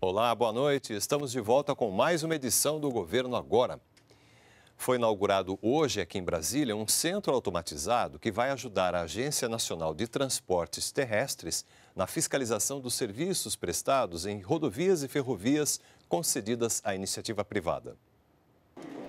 Olá, boa noite. Estamos de volta com mais uma edição do Governo Agora. Foi inaugurado hoje aqui em Brasília um centro automatizado que vai ajudar a Agência Nacional de Transportes Terrestres na fiscalização dos serviços prestados em rodovias e ferrovias concedidas à iniciativa privada.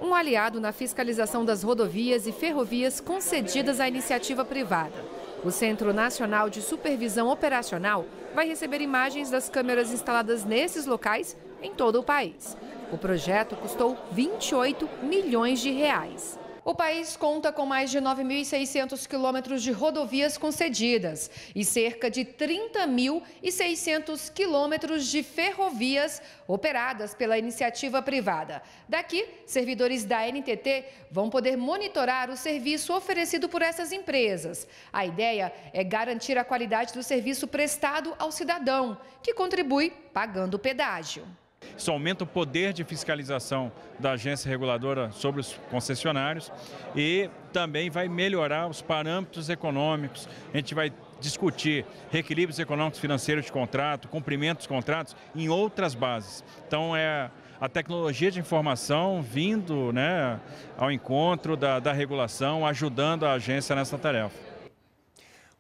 Um aliado na fiscalização das rodovias e ferrovias concedidas à iniciativa privada. O Centro Nacional de Supervisão Operacional vai receber imagens das câmeras instaladas nesses locais em todo o país. O projeto custou 28 milhões de reais. O país conta com mais de 9.600 quilômetros de rodovias concedidas e cerca de 30.600 quilômetros de ferrovias operadas pela iniciativa privada. Daqui, servidores da NTT vão poder monitorar o serviço oferecido por essas empresas. A ideia é garantir a qualidade do serviço prestado ao cidadão, que contribui pagando pedágio. Isso aumenta o poder de fiscalização da agência reguladora sobre os concessionários e também vai melhorar os parâmetros econômicos. A gente vai discutir reequilíbrios econômicos financeiros de contrato, cumprimento dos contratos em outras bases. Então, é a tecnologia de informação vindo né, ao encontro da, da regulação, ajudando a agência nessa tarefa.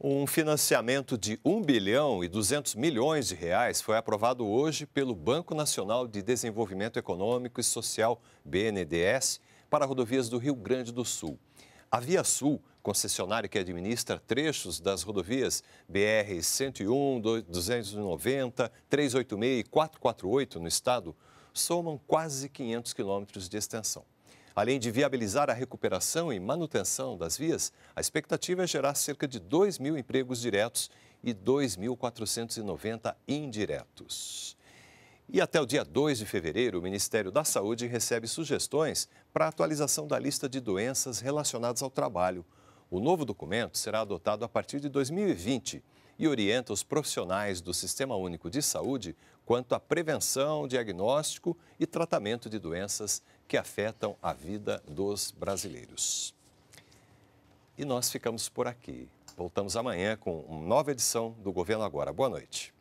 Um financiamento de 1 bilhão e 200 milhões de reais foi aprovado hoje pelo Banco Nacional de Desenvolvimento Econômico e Social, BNDES, para rodovias do Rio Grande do Sul. A Via Sul, concessionária que administra trechos das rodovias BR 101, 290, 386 e 448 no estado, somam quase 500 quilômetros de extensão. Além de viabilizar a recuperação e manutenção das vias, a expectativa é gerar cerca de 2 mil empregos diretos e 2.490 indiretos. E até o dia 2 de fevereiro, o Ministério da Saúde recebe sugestões para a atualização da lista de doenças relacionadas ao trabalho. O novo documento será adotado a partir de 2020 e orienta os profissionais do Sistema Único de Saúde quanto à prevenção, diagnóstico e tratamento de doenças que afetam a vida dos brasileiros. E nós ficamos por aqui. Voltamos amanhã com uma nova edição do Governo Agora. Boa noite.